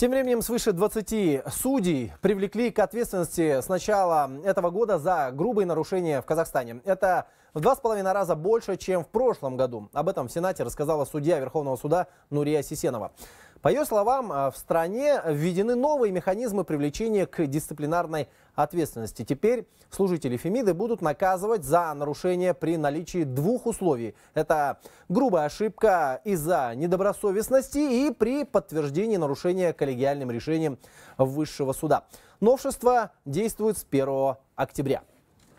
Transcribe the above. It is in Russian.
Тем временем свыше 20 судей привлекли к ответственности с начала этого года за грубые нарушения в Казахстане. Это в два с половиной раза больше, чем в прошлом году. Об этом в Сенате рассказала судья Верховного суда Нурия Сисенова. По ее словам, а, в стране введены новые механизмы привлечения к дисциплинарной ответственности. Теперь служители Фемиды будут наказывать за нарушение при наличии двух условий. Это грубая ошибка из-за недобросовестности и при подтверждении нарушения коллегиальным решением высшего суда. Новшество действует с 1 октября.